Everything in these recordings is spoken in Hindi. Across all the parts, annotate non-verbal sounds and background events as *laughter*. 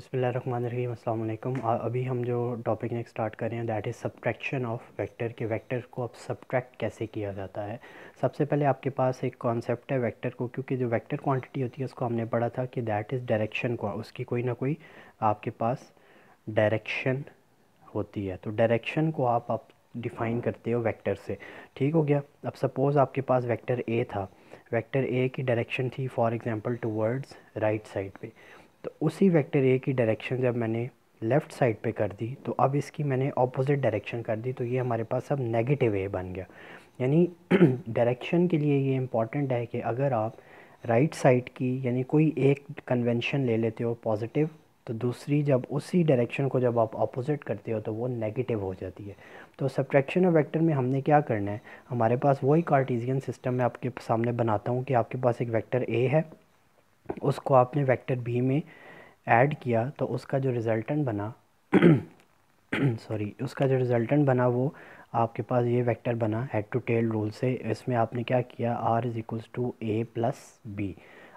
बसमीम अल्लाम अभी हम जो टॉपिक नेक्स्ट स्टार्ट कर रहे हैं that is subtraction of vector के वेक्टर को अब सब्ट्रैक्ट कैसे किया जाता है सबसे पहले आपके पास एक कॉन्सेप्ट है वेक्टर को क्योंकि जो वेक्टर क्वांटिटी होती है उसको हमने पढ़ा था कि दैट इज़ डायरेक्शन को उसकी कोई ना कोई आपके पास डायरेक्शन होती है तो डायरेक्शन को आप आप डिफ़ाइन करते हो वैक्टर से ठीक हो गया अब सपोज़ आपके पास वैक्टर ए था वैक्टर ए की डायरेक्शन थी for example towards right side पे तो उसी वेक्टर ए की डायरेक्शन जब मैंने लेफ़्ट साइड पे कर दी तो अब इसकी मैंने ऑपोजिट डायरेक्शन कर दी तो ये हमारे पास अब नेगेटिव ए बन गया यानी डायरेक्शन *clears throat* के लिए ये इम्पॉर्टेंट है कि अगर आप राइट right साइड की यानी कोई एक कन्वेंशन ले लेते हो पॉजिटिव तो दूसरी जब उसी डायरेक्शन को जब आप अपोजिट करते हो तो वो नेगेटिव हो जाती है तो सब्ट्रैक्शन ऑफ वेक्टर में हमने क्या करना है हमारे पास वही कार्टीजियन सिस्टम मैं आपके सामने बनाता हूँ कि आपके पास एक वेक्टर ए है उसको आपने वेक्टर बी में ऐड किया तो उसका जो रिज़ल्टेंट बना सॉरी *clears throat* उसका जो रिज़ल्टेंट बना वो आपके पास ये वेक्टर बना हेड टू टेल रूल से इसमें आपने क्या किया R is equals to A plus B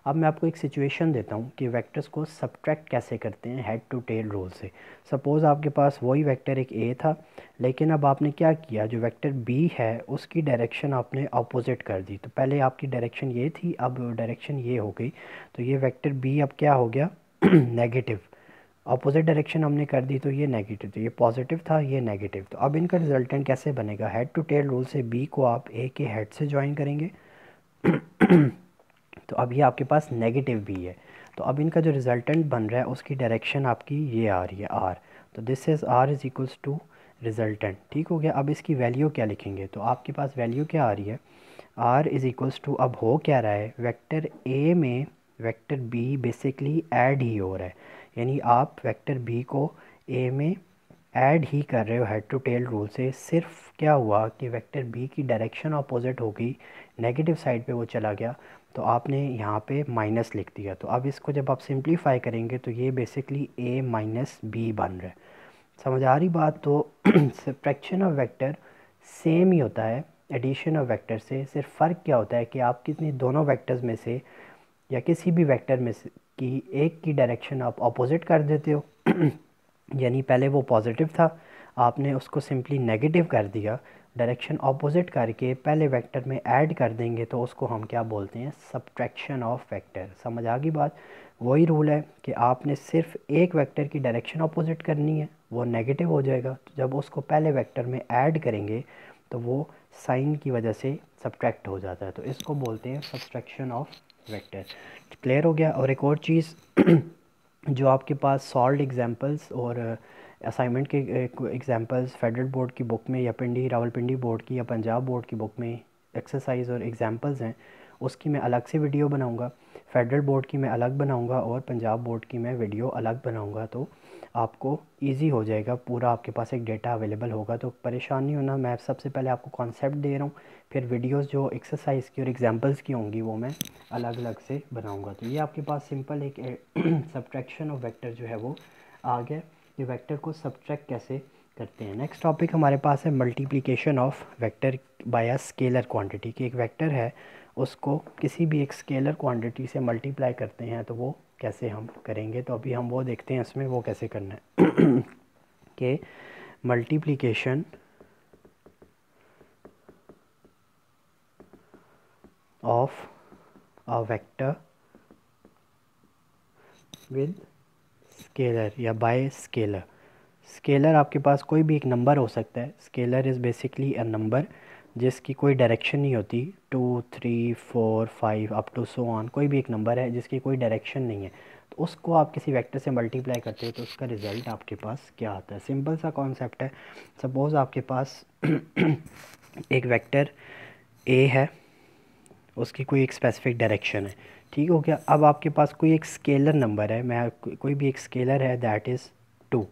अब मैं आपको एक सिचुएशन देता हूँ कि वेक्टर्स को सब्ट्रैक्ट कैसे करते हैं हेड टू टेल रूल से सपोज़ आपके पास वही वेक्टर एक ए था लेकिन अब आपने क्या किया जो वेक्टर बी है उसकी डायरेक्शन आपने अपोजिट कर दी तो पहले आपकी डायरेक्शन ये थी अब डायरेक्शन ये हो गई तो ये वैक्टर बी अब क्या हो गया नेगेटिव अपोजिट डायरेक्शन हमने कर दी तो ये नेगेटिव तो ये पॉजिटिव था ये नेगेटिव तो अब इनका रिजल्टेंट कैसे बनेगा हेड टू टेल रूल से बी को आप ए के हेड से ज्वाइन करेंगे *clears throat* तो अब ये आपके पास नेगेटिव भी है तो अब इनका जो रिजल्टेंट बन रहा है उसकी डायरेक्शन आपकी ये आ रही है आर तो this is R is equals to resultant ठीक हो गया अब इसकी वैल्यू क्या लिखेंगे तो आपके पास वैल्यू क्या आ रही है आर इज़ इक्वल्स टू अब हो क्या रहा है वैक्टर ए में वैक्टर बी बेसिकली एड ही हो रहा है यानी आप वैक्टर बी को ए में ऐड ही कर रहे हो हेड टू टेल रूल से सिर्फ क्या हुआ कि वेक्टर बी की डायरेक्शन अपोजिट हो गई नेगेटिव साइड पे वो चला गया तो आपने यहाँ पे माइनस लिख दिया तो अब इसको जब आप सिंप्लीफाई करेंगे तो ये बेसिकली ए माइनस बी बन रहा है समझ आ रही बात तो सप्रैक्शन ऑफ वेक्टर सेम ही होता है एडिशन ऑफ वेक्टर से सिर्फ फ़र्क क्या होता है कि आप कितने दोनों वेक्टर्स में से या किसी भी वेक्टर में से कि एक की डायरेक्शन आप अपोजिट कर देते हो *clears throat* यानी पहले वो पॉजिटिव था आपने उसको सिंपली नेगेटिव कर दिया डायरेक्शन ऑपोजिट करके पहले वेक्टर में ऐड कर देंगे तो उसको हम क्या बोलते हैं सब्ट्रैक्शन ऑफ वेक्टर समझ आ गई बात वही रूल है कि आपने सिर्फ एक वेक्टर की डायरेक्शन ऑपोजिट करनी है वो नेगेटिव हो जाएगा तो जब उसको पहले वेक्टर में ऐड करेंगे तो वो साइन की वजह से सब्ट्रैक्ट हो जाता है तो इसको बोलते हैं सब्ट्रैक्शन ऑफ वेक्टर क्लियर हो गया और एक और चीज़ *clears throat* जो आपके पास सॉल्ड एग्जाम्पल्स और असाइनमेंट के एग्ज़ाम्पल्स फेडरल बोर्ड की बुक में या पिंडी रावलपिंडी बोर्ड की या पंजाब बोर्ड की बुक में एक्सरसाइज और एग्ज़ाम्पल्स हैं उसकी मैं अलग से वीडियो बनाऊंगा फेडरल बोर्ड की मैं अलग बनाऊंगा और पंजाब बोर्ड की मैं वीडियो अलग बनाऊंगा तो आपको इजी हो जाएगा पूरा आपके पास एक डेटा अवेलेबल होगा तो परेशान नहीं होना मैं सबसे पहले आपको कॉन्सेप्ट दे रहा हूँ फिर वीडियोज़ जो एक्सरसाइज की और एग्ज़ाम्पल्स की होंगी वो मैं अलग अलग से बनाऊँगा तो ये आपके पास सिंपल एक सब्ट्रैक्शन ऑफ वैक्टर जो है वो आ गया ये वेक्टर को सब्ट्रैक्ट कैसे करते हैं नेक्स्ट टॉपिक हमारे पास है multiplication of vector by a scalar quantity कि एक वेक्टर है उसको किसी भी एक स्केलर क्वांटिटी से मल्टीप्लाई करते हैं तो वो कैसे हम करेंगे तो अभी हम वो देखते हैं इसमें वो कैसे करना है *coughs* कि multiplication of a vector with scalar या बाय स्केलर स्केलर आपके पास कोई भी एक नंबर हो सकता है scalar is basically a number जिसकी कोई डायरेक्शन नहीं होती two three four five up to so on कोई भी एक नंबर है जिसकी कोई डायरेक्शन नहीं है तो उसको आप किसी वेक्टर से मल्टीप्लाई करते हैं तो उसका रिज़ल्ट आपके पास क्या आता है सिंपल सा कॉन्सेप्ट है सपोज़ आपके पास एक वेक्टर ए है उसकी कोई एक स्पेसिफिक डायरेक्शन है ठीक हो गया अब आपके पास कोई एक स्केलर नंबर है मैं कोई भी एक स्केलर है दैट इज़ टू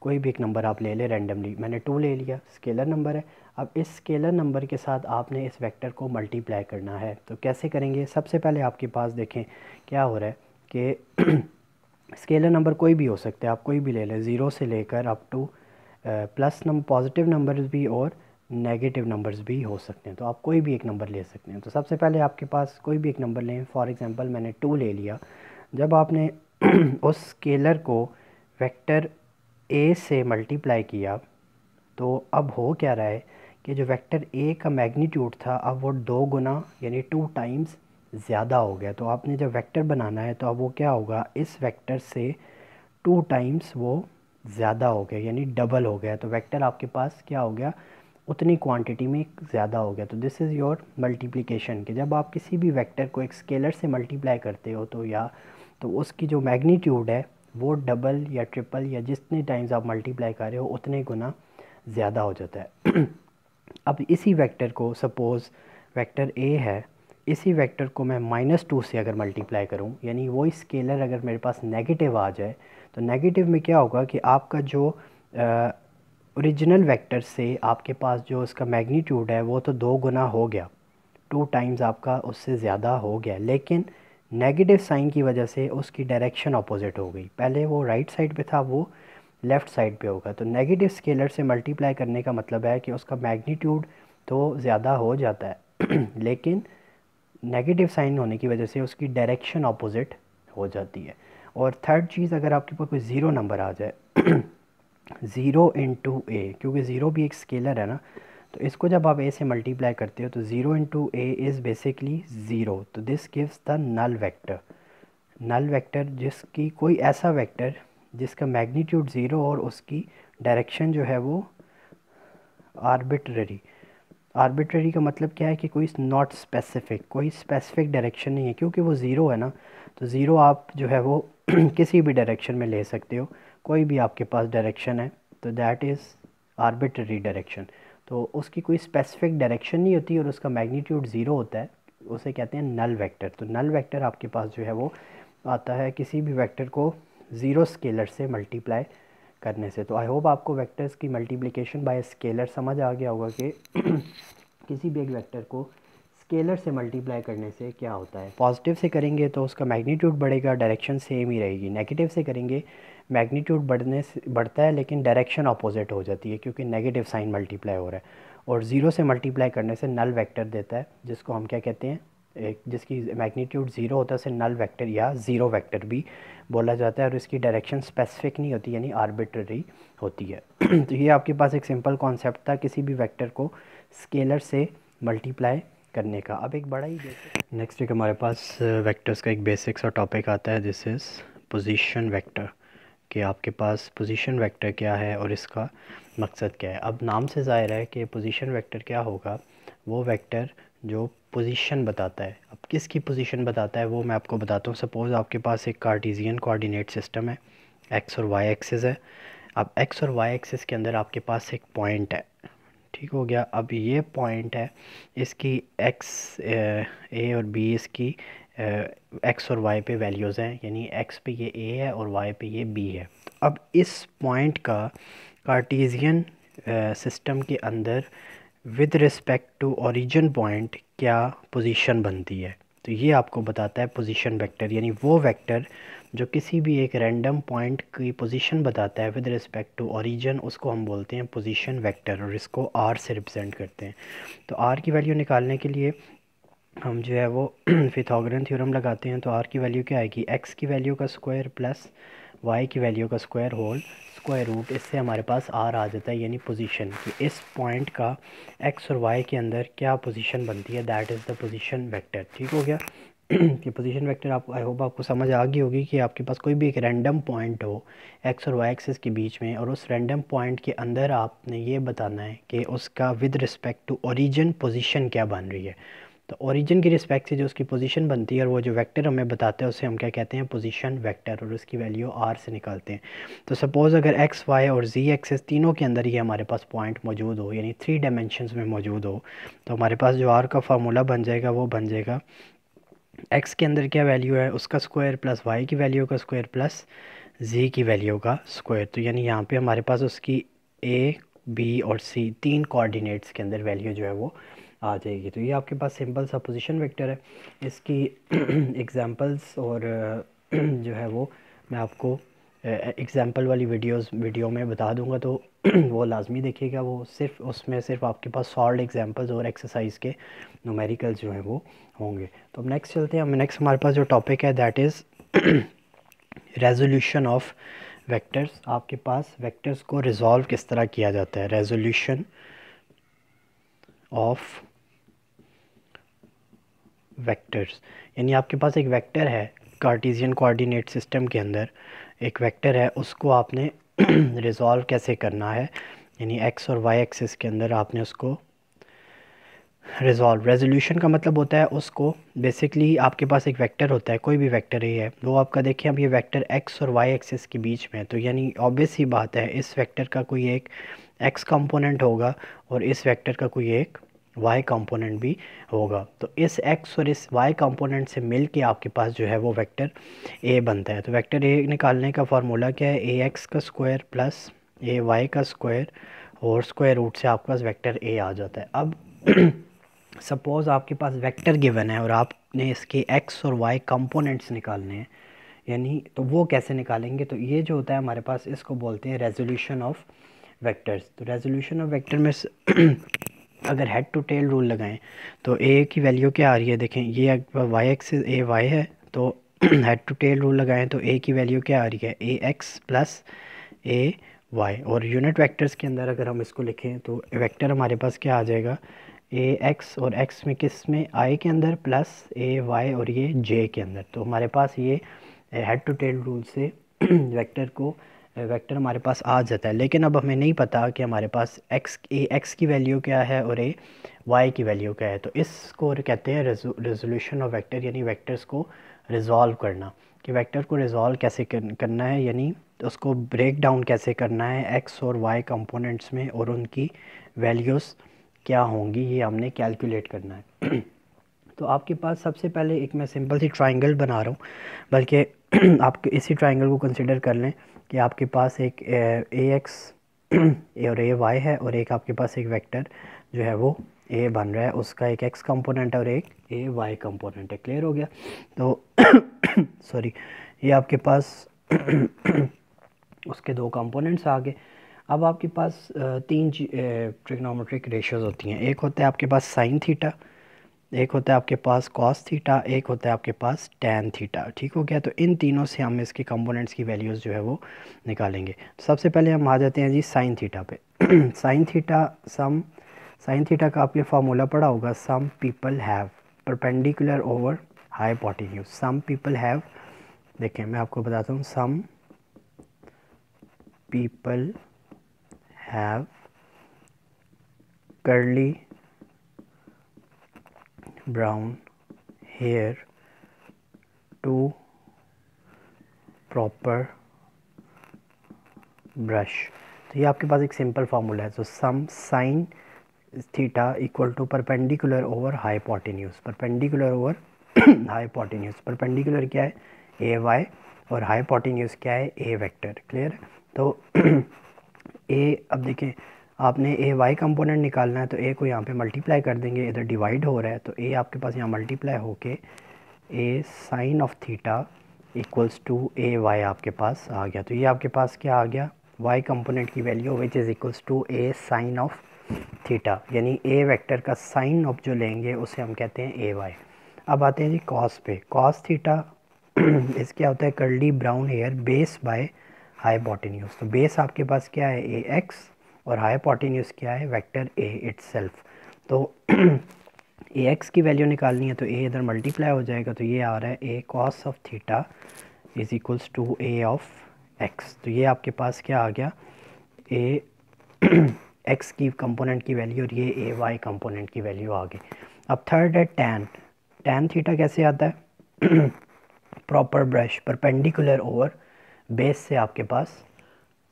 कोई भी एक नंबर आप ले लें रैंडमली मैंने टू ले लिया स्केलर नंबर है अब इस स्केलर नंबर के साथ आपने इस वेक्टर को मल्टीप्लाई करना है तो कैसे करेंगे सबसे पहले आपके पास देखें क्या हो रहा है कि स्केलर *clears throat* नंबर कोई भी हो सकता है आप कोई भी ले लें ज़ीरो से लेकर up to plus number positive numbers भी और नेगेटिव नंबर्स भी हो सकते हैं तो आप कोई भी एक नंबर ले सकते हैं तो सबसे पहले आपके पास कोई भी एक नंबर लें फॉर एग्ज़ाम्पल मैंने टू ले लिया जब आपने *clears throat* उस स्केलर को वेक्टर ए से मल्टीप्लाई किया तो अब हो क्या रहा है कि जो वेक्टर ए का मैग्नीट्यूड था अब वो दो गुना यानी टू टाइम्स ज़्यादा हो गया तो आपने जब वेक्टर बनाना है तो अब वो क्या होगा इस वेक्टर से टू टाइम्स वो ज़्यादा हो गया यानी डबल हो गया तो वेक्टर आपके पास क्या हो गया उतनी क्वांटिटी में ज़्यादा हो गया तो दिस इज़ योर मल्टीप्लिकेशन के जब आप किसी भी वेक्टर को एक स्केलर से मल्टीप्लाई करते हो तो या तो उसकी जो मैग्नीट्यूड है वो डबल या ट्रिपल या जितने टाइम्स आप मल्टीप्लाई कर रहे हो उतने गुना ज़्यादा हो जाता है *clears throat* अब इसी वेक्टर को सपोज़ वेक्टर ए है इसी वेक्टर को मैं माइनस टू से अगर मल्टीप्लाई करूं यानी वही स्केलर अगर मेरे पास नेगेटिव आ जाए तो नेगेटिव में क्या होगा कि आपका जो ओरिजिनल वेक्टर से आपके पास जो उसका मैग्नीट्यूड है वो तो दो गुना हो गया टू टाइम्स आपका उससे ज़्यादा हो गया लेकिन नेगेटिव साइन की वजह से उसकी डायरेक्शन अपोजिट हो गई पहले वो राइट साइड पे था वो लेफ़्ट साइड पे होगा तो नेगेटिव स्केलर से मल्टीप्लाई करने का मतलब है कि उसका मैग्नीट्यूड तो ज़्यादा हो जाता है *clears throat* लेकिन नेगेटिव साइन होने की वजह से उसकी डायरेक्शन अपोजिट हो जाती है और थर्ड चीज़ अगर आपके पास कोई ज़ीरो नंबर आ जाए *clears throat* ज़ीरो इन टू ए क्योंकि ज़ीरो भी एक स्केलर है ना तो इसको जब आप ए से मल्टीप्लाई करते हो तो zero into A is basically zero तो this gives the null vector null vector जिसकी कोई ऐसा वेक्टर जिसका मैग्नीट्यूड ज़ीरो और उसकी डायरेक्शन जो है वो आर्बिट्ररी आर्बिट्ररी का मतलब क्या है कि कोई नॉट स्पेसिफिक कोई स्पेसिफिक डायरेक्शन नहीं है क्योंकि वो ज़ीरो है ना तो ज़ीरो आप जो है वो *clears throat* किसी भी डायरेक्शन में ले सकते हो कोई भी आपके पास डायरेक्शन है तो दैट इज़ आर्बिट्री डायरेक्शन तो उसकी कोई स्पेसिफिक डायरेक्शन नहीं होती और उसका मैग्नीट्यूड ज़ीरो होता है उसे कहते हैं नल वेक्टर तो नल वेक्टर आपके पास जो है वो आता है किसी भी वेक्टर को ज़ीरो स्केलर से मल्टीप्लाई करने से तो आई होप आपको वेक्टर्स की मल्टीप्लिकेशन बाय स्केलर समझ आ गया होगा कि *clears throat* किसी भी एक वेक्टर को स्केलर से मल्टीप्लाई करने से क्या होता है पॉजिटिव से करेंगे तो उसका मैग्नीट्यूड बढ़ेगा डायरेक्शन सेम ही रहेगी नेगेटिव से करेंगे मैग्नीट्यूड बढ़ने से बढ़ता है लेकिन डायरेक्शन अपोजिट हो जाती है क्योंकि नेगेटिव साइन मल्टीप्लाई हो रहा है और ज़ीरो से मल्टीप्लाई करने से नल वेक्टर देता है जिसको हम क्या कहते हैं एक जिसकी मैग्नीट्यूड ज़ीरो होता है उसे नल वेक्टर या ज़ीरो वेक्टर भी बोला जाता है और इसकी डायरेक्शन स्पेसिफिक नहीं होती यानी आर्बिट्ररी होती है *clears throat* तो ये आपके पास एक सिंपल कॉन्सेप्ट था किसी भी वेक्टर को स्केलर से मल्टीप्लाई करने का अब एक बड़ा ही नेक्स्ट एक हमारे पास वेक्टर्स uh, का एक बेसिक और टॉपिक आता है दिस इज़ पोजिशन वैक्टर कि आपके पास पोजीशन वेक्टर क्या है और इसका मकसद क्या है अब नाम से ज़ाहिर है कि पोजीशन वेक्टर क्या होगा वो वेक्टर जो पोजीशन बताता है अब किसकी पोजीशन बताता है वो मैं आपको बताता हूँ सपोज़ आपके पास एक कार्टीजियन कोऑर्डिनेट सिस्टम है एक्स और वाई एक्सेस है अब एक्स और वाई एक्सेस के अंदर आपके पास एक पॉइंट है ठीक हो गया अब ये पॉइंट है इसकी एक्स ए और बी इसकी एक्स और वाई पे वैल्यूज़ हैं यानी एक्स पे ये ए है और वाई पे ये बी है अब इस पॉइंट का कार्टीजियन सिस्टम के अंदर with respect to origin point क्या पोजीशन बनती है तो ये आपको बताता है पोजीशन वेक्टर यानी वो वेक्टर जो किसी भी एक रैंडम पॉइंट की पोजीशन बताता है विद रिस्पेक्ट टू ओरिजिन उसको हम बोलते हैं पोजीशन वेक्टर और इसको आर से रिप्रेजेंट करते हैं तो आर की वैल्यू निकालने के लिए हम जो है वो फिथागोरन *clears throat* थ्योरम लगाते हैं तो आर की वैल्यू क्या आएगी एक्स की वैल्यू का स्क्वायर प्लस वाई की वैल्यू का स्क्वायर होल स्क्वायर रूट इससे हमारे पास आर आ जाता है यानी पोजीशन कि इस पॉइंट का एक्स और वाई के अंदर क्या पोजीशन बनती है that is the position vector ठीक हो गया *clears throat* कि पोजीशन वेक्टर आप आई होप आपको समझ आ गई होगी कि आपके पास कोई भी एक रैंडम पॉइंट हो एक्स और वाई एक्सेस के बीच में और उस रैंडम पॉइंट के अंदर आपने ये बताना है कि उसका with respect to origin position क्या बन रही है तो ओरिजिन की रिस्पेक्ट से जो उसकी पोजीशन बनती है और वो जो वेक्टर हमें बताते हैं उसे हम क्या कहते हैं पोजीशन वेक्टर और उसकी वैल्यू आर से निकालते हैं तो सपोज़ अगर एक्स वाई और जी एक्सेस तीनों के अंदर ही हमारे पास पॉइंट मौजूद हो यानी थ्री डायमेंशंस में मौजूद हो तो हमारे पास जो आर का फार्मूला बन जाएगा वो बन जाएगा एक्स के अंदर क्या वैल्यू है उसका स्क्वायर प्लस वाई की वैल्यू का स्क्वायर प्लस जी की वैल्यू का स्क्वायर तो यानी यहाँ पे हमारे पास उसकी ए बी और सी तीन कोऑर्डिनेट्स के अंदर वैल्यू जो है वो आ जाएगी तो ये आपके पास सिंपल सा पोजिशन वेक्टर है इसकी एग्ज़ाम्पल्स *clears throat* और *clears throat* जो है वो मैं आपको एग्ज़ाम्पल वाली वीडियोस वीडियो में बता दूंगा तो *clears throat* वो लाजमी देखिएगा वो सिर्फ उसमें सिर्फ आपके पास सॉल्ड एग्जाम्पल्स और एक्सरसाइज के नोमेरिकल जो हैं वो होंगे तो अब नेक्स्ट चलते हैं हम नेक्स्ट हमारे पास जो टॉपिक है that is resolution of vectors आपके पास वेक्टर्स को रिजॉल्व किस तरह किया जाता है रेजोल्यूशन ऑफ वेक्टर्स यानी आपके पास एक वेक्टर है कार्टीजियन कोऑर्डिनेट सिस्टम के अंदर एक वेक्टर है उसको आपने रिजॉल्व *clears throat* कैसे करना है यानी एक्स और वाई एक्सिस के अंदर आपने उसको रिजॉल्व रेजोल्यूशन का मतलब होता है उसको बेसिकली आपके पास एक वेक्टर होता है कोई भी वेक्टर ही है वो आपका देखिए अब ये वेक्टर एक्स और वाई एक्सिस के बीच में है तो यानी ऑब्वियस ही बात है इस वेक्टर का कोई एक एक्स कंपोनेंट होगा और इस वेक्टर का कोई एक वाई कंपोनेंट भी होगा तो इस एक्स और इस वाई कंपोनेंट से मिल के आपके पास जो है वो वेक्टर ए बनता है तो वेक्टर ए निकालने का फार्मूला क्या है ए एक्स का स्क्वायर प्लस ए वाई का स्क्वायर और स्क्वायर रूट से आपके पास वेक्टर ए आ जाता है अब सपोज़ *clears throat* आपके पास वेक्टर गिवन है और आपने इसके एक्स और वाई कंपोनेंट्स निकालने हैं यानी तो वो कैसे निकालेंगे तो ये जो होता है हमारे पास इसको बोलते हैं रेजोल्यूशन ऑफ वेक्टर्स तो रेजोल्यूशन ऑफ वेक्टर में *clears throat* अगर हेड टू टेल रूल लगाएं तो ए की वैल्यू क्या आ रही है देखें ये वाई एक्स ए वाई है तो हेड टू टेल रूल लगाएं तो ए की वैल्यू क्या आ रही है A X plus A Y और यूनिट वेक्टर्स के अंदर अगर हम इसको लिखें तो वेक्टर हमारे पास क्या आ जाएगा ए एक्स और एक्स में किस में आई के अंदर प्लस ए वाई और ये जे के अंदर तो हमारे पास ये हेड टू टेल रूल से वेक्टर *clears throat* को वेक्टर हमारे पास आ जाता है लेकिन अब हमें नहीं पता कि हमारे पास एक्स ए एक्स की वैल्यू क्या है और ए वाई की वैल्यू क्या है तो इसको कहते हैं रेजोल्यूशन ऑफ वेक्टर यानी वेक्टर्स को रिजॉल्व करना कि वेक्टर को रिजॉल्व कैसे करना है यानी उसको ब्रेक डाउन कैसे करना है एक्स और वाई कंपोनेंट्स में और उनकी वैल्यूज़ क्या होंगी ये हमने कैलकुलेट करना है *clears throat* तो आपके पास सबसे पहले एक मैं सिंपल सी ट्राइंगल बना रहा हूँ बल्कि *clears throat* आप इसी ट्राइंगल को कंसिडर कर लें कि आपके पास एक ए एक्स *clears throat* और ए वाई है और एक आपके पास एक वेक्टर जो है वो ए बन रहा है उसका एक एक्स कंपोनेंट और एक ए वाई कंपोनेंट है क्लियर हो गया तो *clears throat* सॉरी ये आपके पास *clears throat* उसके दो कंपोनेंट्स आ गए अब आपके पास तीन ट्रिग्नोमेट्रिक रेशियोज़ होती हैं एक होता है आपके पास साइन थीटा एक होता है आपके पास कॉस थीटा एक होता है आपके पास टैन थीटा ठीक हो गया तो इन तीनों से हम इसके कंपोनेंट्स की वैल्यूज़ जो है वो निकालेंगे सबसे पहले हम आ जाते हैं जी साइन थीटा पे sine theta some sine theta का आपने फार्मूला पढ़ा होगा some people have perpendicular over hypotenuse some people have देखें मैं आपको बताता हूँ some people have curly brown hair to proper brush तो ये आपके पास एक सिंपल फार्मूला है so some sine theta equal to perpendicular over high hypotenuse perpendicular over high hypotenuse perpendicular क्या है ए वाई और हाई हाईपोटेन्यूज क्या है ए वेक्टर क्लियर तो ए *clears throat* अब देखिए आपने ए वाई कंपोनेंट निकालना है तो ए को यहाँ पे मल्टीप्लाई कर देंगे इधर डिवाइड हो रहा है तो ए आपके पास यहाँ मल्टीप्लाई होके A sine of theta equals to A Y आपके पास आ गया तो ये आपके पास क्या आ गया वाई कंपोनेंट की value which is equals to A sine of theta यानी ए वैक्टर का साइन ऑफ जो लेंगे उसे हम कहते हैं ए वाई अब आते हैं जी कॉस पे कॉस थीटा इस क्या होता है curly brown hair base by hypotenuse तो बेस आपके पास क्या है ए एक्स और हाईपोटिन्यूस क्या है वेक्टर ए इट तो ए *clears throat* एक्स की वैल्यू निकालनी है तो ए इधर मल्टीप्लाई हो जाएगा तो ये आ रहा है A cos of theta is equals to A of X तो ये आपके पास क्या आ गया ए एक्स *clears throat* की कंपोनेंट की वैल्यू और ये ए वाई कंपोनेंट की वैल्यू आ गई अब थर्ड है टैन टैन थीटा कैसे आता है proper brush perpendicular over base से आपके पास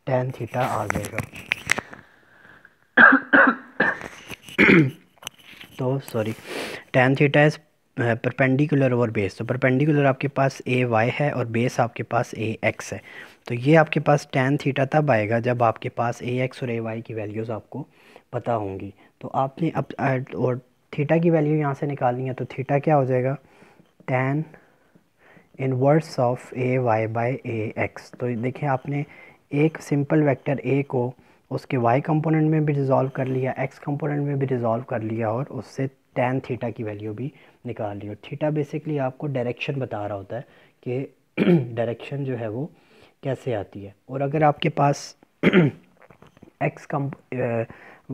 टैन थीटा आ जाएगा तो sorry tan theta is perpendicular over base तो परपेंडिकुलर आपके पास ए वाई है और बेस आपके पास ए एक्स है तो ये आपके पास टेन थीटा तब आएगा जब आपके पास ए एक्स और ए वाई की वैल्यूज़ आपको पता होंगी तो आपने अब और थीटा की वैल्यू यहाँ से निकालनी है तो थीटा क्या हो जाएगा tan inverse of A Y by A X तो देखें आपने एक सिंपल वेक्टर ए को उसके वाई कंपोनेंट में भी डिज़ोल्व कर लिया एक्स कंपोनेंट में भी डिज़ोल्व कर लिया और उससे टेन थीटा की वैल्यू भी निकाल ली और थीटा बेसिकली आपको डायरेक्शन बता रहा होता है कि डायरेक्शन *clears throat* जो है वो कैसे आती है और अगर आपके पास एक्स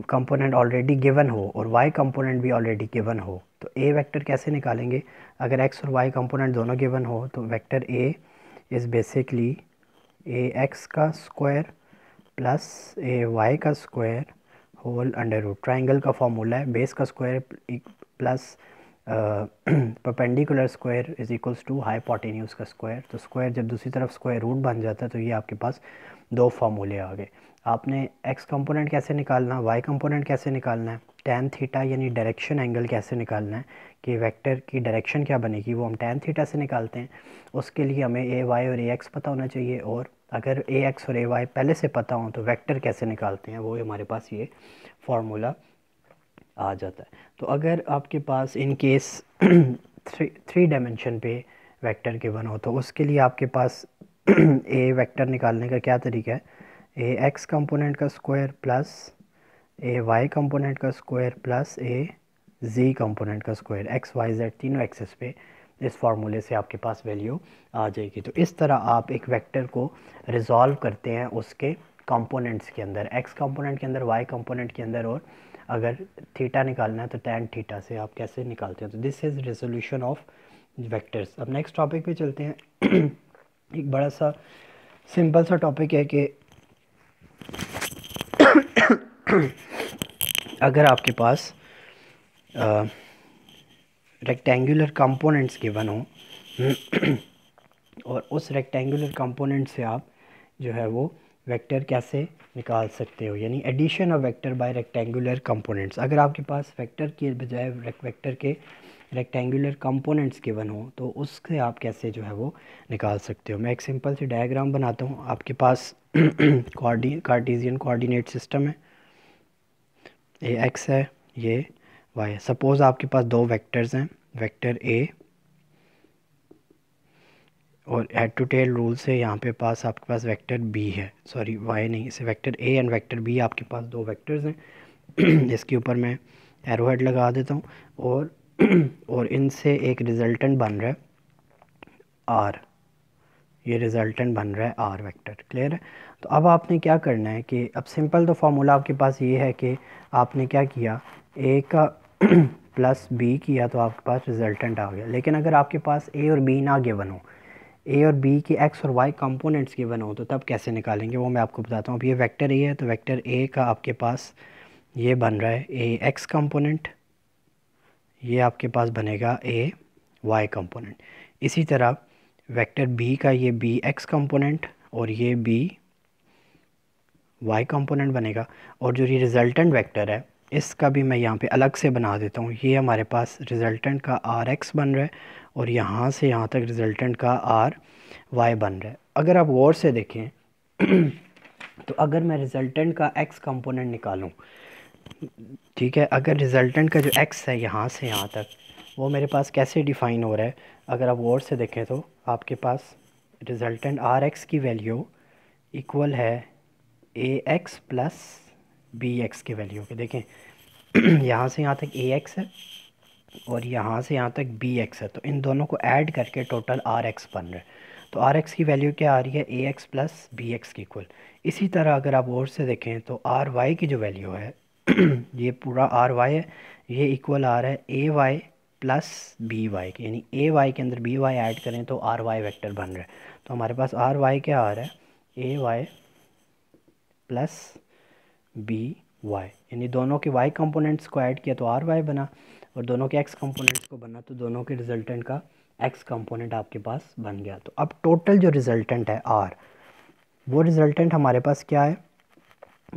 कंपोनेंट ऑलरेडी गिवन हो और वाई कंपोनेंट भी ऑलरेडी गिवन हो तो ए वेक्टर कैसे निकालेंगे अगर एक्स और वाई कंपोनेंट दोनों गिवन हो तो vector A is basically A X का स्क्वायर प्लस ए वाई का square whole under root triangle का फॉर्मूला है बेस का square plus perpendicular square is equals to hypotenuse का स्क्वायर तो स्क्वायर जब दूसरी तरफ स्क्वायर रूट बन जाता है तो ये आपके पास दो फार्मूले आ गए आपने एक्स कंपोनेंट कैसे निकालना वाई कंपोनेंट कैसे निकालना है टेन थीटा यानी डायरेक्शन एंगल कैसे निकालना है कि वेक्टर की डायरेक्शन क्या बनेगी वो हम टेन थीटा से निकालते हैं उसके लिए हमें ए वाई और ए एक्स पता होना चाहिए और अगर ए एक्स और ए वाई पहले से पता हो तो वेक्टर कैसे निकालते हैं वो हमारे पास ये फार्मूला आ जाता है तो अगर आपके पास in case three three dimension पे वेक्टर के हो तो उसके लिए आपके पास ए *clears throat* वेक्टर निकालने का क्या तरीका है ए एक्स कंपोनेंट का square plus A Y component का square plus A Z component का स्क्वायर एक्स वाई जेड तीनों एक्सेस पे इस फार्मूले से आपके पास वैल्यू आ जाएगी तो इस तरह आप एक वेक्टर को रिज़ॉल्व करते हैं उसके कंपोनेंट्स के अंदर एक्स कंपोनेंट के अंदर वाई कंपोनेंट के अंदर और अगर थीटा निकालना है तो टेन थीटा से आप कैसे निकालते हैं तो this is resolution of vectors अब नेक्स्ट टॉपिक पे चलते हैं *clears throat* एक बड़ा सा सिंपल सा टॉपिक है कि *clears throat* अगर आपके पास आ, रेक्टेंगुलर कंपोनेंट्स गिवन हों और उस रेक्टेंगुलर कंपोनेंट से आप जो है वो वेक्टर कैसे निकाल सकते हो यानी addition of vector by rectangular components अगर आपके पास वेक्टर के बजाय वेक्टर के रेक्टेंगुलर कंपोनेंट्स गिवन हो तो उससे आप कैसे जो है वो निकाल सकते हो मैं एक सिंपल से डायग्राम बनाता हूँ आपके पास कार्टिजियन कोऑर्डिनेट सिस्टम है ये एक्स है ये वाई सपोज़ आपके पास दो वेक्टर्स हैं वेक्टर ए और हेड टू टेल रूल से यहाँ पे पास आपके पास वेक्टर बी है सॉरी वाई नहीं इसे vector A and vector B आपके पास दो वेक्टर्स हैं *clears throat* इसके ऊपर मैं एरो हेड लगा देता हूँ और *clears throat* और इनसे एक रिजल्टेंट बन रहा है आर ये रिजल्टेंट बन रहा है आर वेक्टर क्लियर है तो अब आपने क्या करना है कि अब सिंपल तो फार्मूला आपके पास ये है कि आपने क्या किया ए का *clears throat* प्लस बी किया तो आपके पास रिजल्टेंट आ गया लेकिन अगर आपके पास ए और बी ना गिवन हो ए और बी के एक्स और वाई कंपोनेंट्स गिवन हो तो तब कैसे निकालेंगे वो मैं आपको बताता हूँ अब ये वेक्टर ए है तो वेक्टर ए का आपके पास ये बन रहा है ए एक्स कंपोनेंट ये आपके पास बनेगा ए वाई कंपोनेंट इसी तरह वेक्टर बी का ये बी एक्स कंपोनेंट और ये बी वाई कंपोनेंट बनेगा और जो ये रिजल्टेंट वेक्टर है इसका भी मैं यहाँ पे अलग से बना देता हूँ ये हमारे पास रिज़ल्टेंट का आर एक्स बन रहा है और यहाँ से यहाँ तक रिज़ल्टेंट का आर वाई बन रहा है अगर आप गौर से देखें *clears throat* तो अगर मैं रिज़ल्टेंट का एक्स कंपोनेंट निकालूँ ठीक है अगर रिज़ल्टेंट का जो एक्स है यहाँ से यहाँ तक वो मेरे पास कैसे डिफ़ाइन हो रहा है अगर आप गौर से देखें तो आपके पास रिज़ल्टेंट आर एक्स की वैल्यू इक्वल है A X plus B X के वैल्यू के देखें *clears throat* यहाँ से यहाँ तक ए एक्स है और यहाँ से यहाँ तक बी एक्स है तो इन दोनों को ऐड करके टोटल आर एक्स बन रहा है तो आर एक्स की वैल्यू क्या आ रही है A X plus B X की इक्वल इसी तरह अगर आप और से देखें तो आर वाई की जो वैल्यू *clears throat* है ये पूरा आर वाई है ये इक्वल आ रहा है A Y plus B Y की यानी ए वाई के अंदर बी वाई ऐड करें तो आर वाई वैक्टर बन रहा है तो हमारे पास आर वाई क्या आ रहा है A Y plus B Y यानी दोनों के वाई कंपोनेंट्स को ऐड किया तो आर वाई बना और दोनों के एक्स कंपोनेंट्स को बना तो दोनों के रिजल्टेंट का एक्स कंपोनेंट आपके पास बन गया तो अब टोटल जो रिजल्टेंट है आर वो रिजल्टेंट हमारे पास क्या है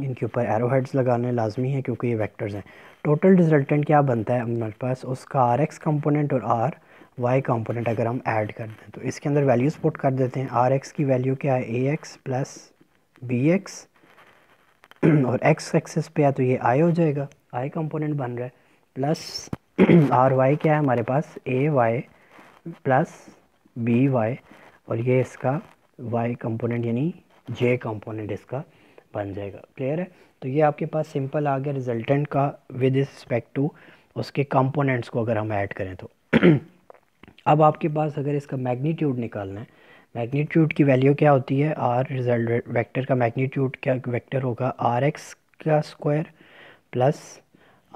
इनके ऊपर एरो लगाने लाजमी है क्योंकि ये वैक्टर्स हैं टोटल रिजल्टेंट क्या बनता है हमारे पास उसका आर एक्स कंपोनेंट और आर वाई कंपोनेंट अगर हम ऐड कर दें तो इसके अंदर वैल्यूज़ पुट कर देते हैं आर एक्स की वैल्यू क्या है A X plus B X *clears throat* और एक्स एक्सेस पे है तो ये आई हो जाएगा आई कंपोनेंट बन रहा है प्लस आर वाई क्या है हमारे पास A Y plus B Y और ये इसका वाई कंपोनेंट यानी जे कंपोनेंट इसका बन जाएगा क्लियर है तो ये आपके पास सिंपल आ गया रिजल्टेंट का विद रिस्पेक्ट टू उसके कंपोनेंट्स को अगर हम ऐड करें तो *clears throat* अब आपके पास अगर इसका मैग्नीट्यूड निकालना है मैग्नीट्यूड की वैल्यू क्या होती है आर रिजल्ट वेक्टर का मैग्नीट्यूड क्या वेक्टर होगा आर एक्स का स्क्वायर प्लस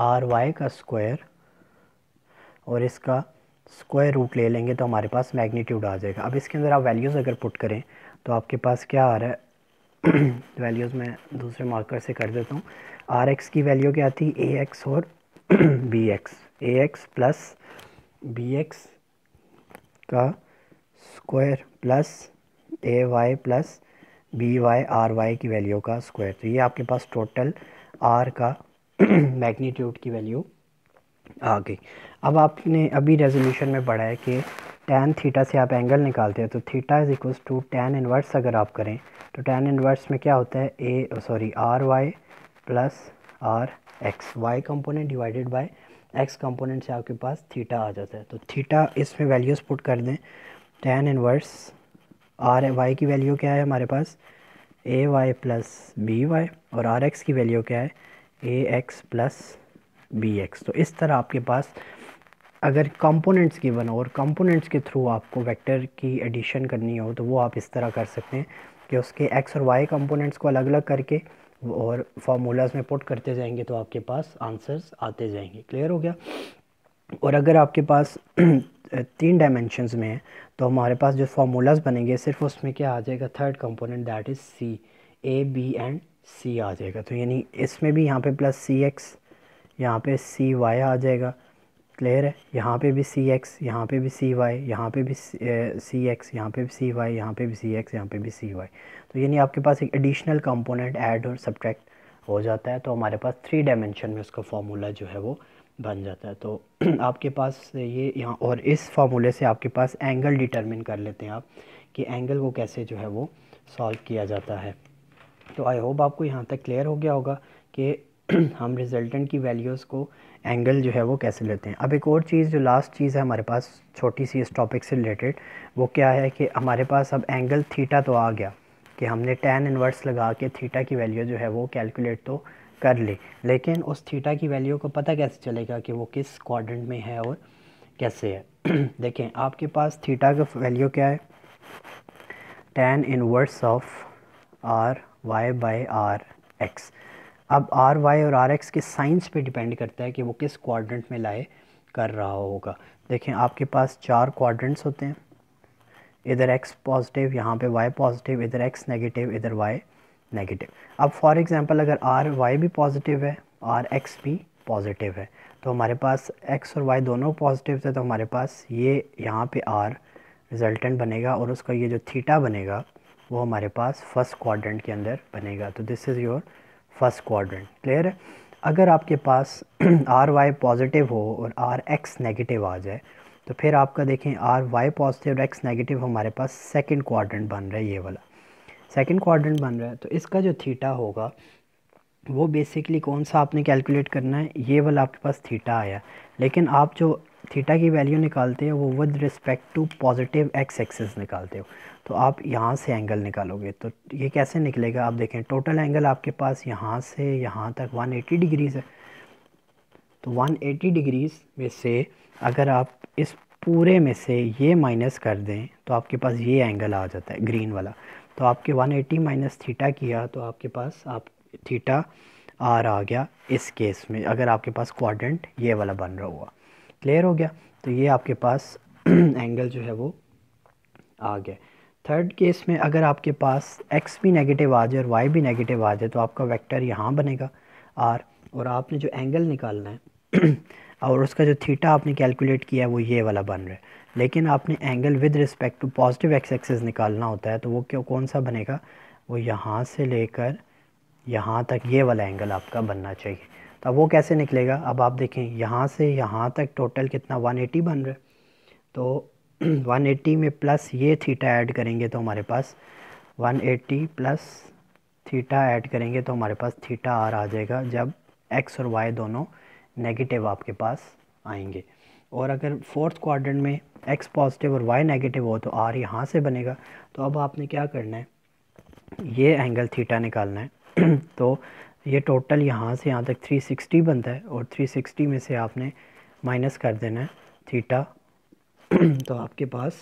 आर वाई का स्क्वायर और इसका स्क्वायर रूट ले लेंगे तो हमारे पास मैग्नीट्यूड आ जाएगा अब इसके अंदर आप वैल्यूज़ अगर पुट करें तो आपके पास क्या आ रहा है वैल्यूज़ *clears throat* मैं दूसरे मार्कर से कर देता हूँ आर एक्स की वैल्यू क्या थी ए एक्स और B X A X plus B X का square plus A Y plus B Y R Y की वैल्यू का स्क्वायर तो ये आपके पास टोटल आर का *clears throat* मैग्नीट्यूड की वैल्यू आ गई अब आपने अभी रेजोल्यूशन में पढ़ा है कि टेन थीटा से आप एंगल निकालते हैं तो theta is equals to tan inverse अगर आप करें तो टेन इन्वर्स में क्या होता है A sorry R Y plus R X Y component divided by X component से आपके पास थीटा आ जाता है तो थीटा इसमें वैल्यूज़ पुट कर दें टेन इनवर्स आर वाई की वैल्यू क्या है हमारे पास A Y plus B Y और आर एक्स की वैल्यू क्या है A X plus B X तो इस तरह आपके पास अगर कंपोनेंट्स की बनो और कंपोनेंट्स के थ्रू आपको वेक्टर की एडिशन करनी हो तो वो आप इस तरह कर सकते हैं कि उसके एक्स और वाई कंपोनेंट्स को अलग अलग करके और फार्मूलाज में पुट करते जाएंगे तो आपके पास आंसर्स आते जाएंगे क्लियर हो गया और अगर आपके पास *clears throat* तीन डायमेंशनस में है तो हमारे पास जो फार्मूलाज बनेंगे सिर्फ उसमें क्या आ जाएगा third component that is C A B and C आ जाएगा तो यानी इसमें भी यहाँ पे प्लस सी एक्स यहाँ पे सी वाई आ जाएगा क्लियर है यहाँ पे भी सी एक्स यहाँ पे भी सी वाई यहाँ पे भी सी एक्स यहाँ पे भी सी वाई यहाँ पे भी सी एक्स यहाँ पे भी सी वाई तो यानी आपके पास एक एडिशनल कंपोनेंट ऐड और सब्ट्रैक्ट हो जाता है तो हमारे पास थ्री डायमेंशन में उसका फार्मूला जो है वो बन जाता है तो *clears throat* आपके पास ये यहाँ और इस फार्मूले से आपके पास एंगल डिटरमिन कर लेते हैं आप कि एंगल को कैसे जो है वो सॉल्व किया जाता है तो आई होप आपको यहाँ तक क्लियर हो गया होगा कि *clears throat* हम रिजल्टेंट की वैल्यूज़ को एंगल जो है वो कैसे लेते हैं अब एक और चीज़ जो लास्ट चीज़ है हमारे पास छोटी सी इस टॉपिक से रिलेटेड वो क्या है कि हमारे पास अब एंगल थीटा तो आ गया कि हमने टेन इन्वर्स लगा के थीटा की वैल्यू जो है वो कैलकुलेट तो कर ले लेकिन उस थीटा की वैल्यू को पता कैसे चलेगा कि वो किस क्वाड्रेंट में है और कैसे है *clears throat* देखें आपके पास थीटा का वैल्यू क्या है tan inverse of R Y by R X अब आर वाई और आर एक्स के साइंस पे डिपेंड करता है कि वो किस क्वाड्रेंट में लाए कर रहा होगा देखें आपके पास चार क्वाड्रेंट्स होते हैं इधर एक्स पॉजिटिव यहाँ पे वाई पॉजिटिव इधर एक्स नेगेटिव इधर वाई नेगेटिव अब फॉर एग्ज़ाम्पल अगर आर वाई भी पॉजिटिव है आर एक्स भी पॉजिटिव है तो हमारे पास एक्स और वाई दोनों पॉजिटिव है तो हमारे पास ये यहाँ पे आर रिजल्टेंट बनेगा और उसका ये जो थीटा बनेगा वो हमारे पास फर्स्ट क्वाड्रेंट के अंदर बनेगा तो this is your first quadrant clear है अगर आपके पास आर वाई पॉजिटिव हो और आर एक्स नेगेटिव आ जाए तो फिर आपका देखें आर वाई पॉजिटिव और एक्स नेगेटिव हमारे पास सेकेंड क्वाड्रेंट बन रहा है ये वाला सेकेंड क्वाड्रेंट बन रहा है तो इसका जो थीटा होगा वो बेसिकली कौन सा आपने कैलकुलेट करना है ये वाला आपके पास थीटा आया लेकिन आप जो थीटा की वैल्यू निकालते हो वो with respect to positive X axis निकालते हो तो आप यहाँ से एंगल निकालोगे तो ये कैसे निकलेगा आप देखें टोटल एंगल आपके पास यहाँ से यहाँ तक एटी डिग्रीज़ है तो एटी डिग्रीज़ में से अगर आप इस पूरे में से ये माइनस कर दें तो आपके पास ये एंगल आ जाता है ग्रीन वाला तो आपके 180 एटी माइनस थीटा किया तो आपके पास आप थीटा आर आ गया इस केस में अगर आपके पास क्वाड्रेंट ये वाला बन रहा हुआ क्लियर हो गया तो ये आपके पास एंगल *clears throat* जो है वो आ गया थर्ड केस में अगर आपके पास एक्स भी नेगेटिव आ जाए और वाई भी नेगेटिव आ जाए तो आपका वेक्टर यहाँ बनेगा आर और आपने जो एंगल निकालना है *clears throat* और उसका जो थीटा आपने कैलकुलेट किया है वो ये वाला बन रहा है लेकिन आपने angle with respect to positive X axis निकालना होता है तो वो क्यों कौन सा बनेगा वो यहाँ से लेकर यहाँ तक ये वाला एंगल आपका बनना चाहिए तो अब वो कैसे निकलेगा अब आप देखें यहाँ से यहाँ तक टोटल कितना 180 बन रहा है तो 180 *clears throat* में प्लस ये थीटा ऐड करेंगे तो हमारे पास 180 प्लस थीटा ऐड करेंगे तो हमारे पास थीटा आर आ जाएगा जब एक्स और वाई दोनों नेगेटिव आपके पास आएंगे और अगर फोर्थ क्वाड्रेंट में एक्स पॉजिटिव और वाई नेगेटिव हो तो आर यहाँ से बनेगा तो अब आपने क्या करना है ये एंगल थीटा निकालना है *clears throat* तो ये टोटल यहाँ से यहाँ तक 360 बनता है और 360 में से आपने माइनस कर देना है थीटा *clears throat* तो आपके पास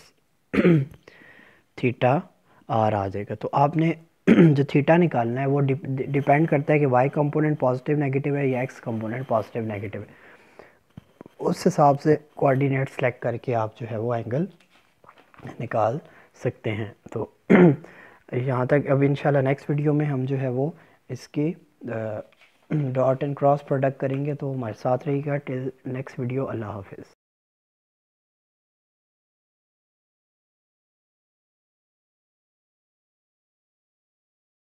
थीटा *clears throat* आर आ जाएगा तो आपने जो थीटा निकालना है वो डिपेंड करता है कि वाई कंपोनेंट पॉजिटिव नेगेटिव है या एक्स कंपोनेंट पॉजिटिव नेगेटिव है उस हिसाब से कोऑर्डिनेट सेलेक्ट करके आप जो है वो एंगल निकाल सकते हैं तो *clears throat* यहाँ तक अब इंशाल्लाह नेक्स्ट वीडियो में हम जो है वो इसके डॉट एंड क्रॉस प्रोडक्ट करेंगे तो हमारे साथ रहिएगा टिल नेक्स्ट वीडियो अल्लाह हाफिज़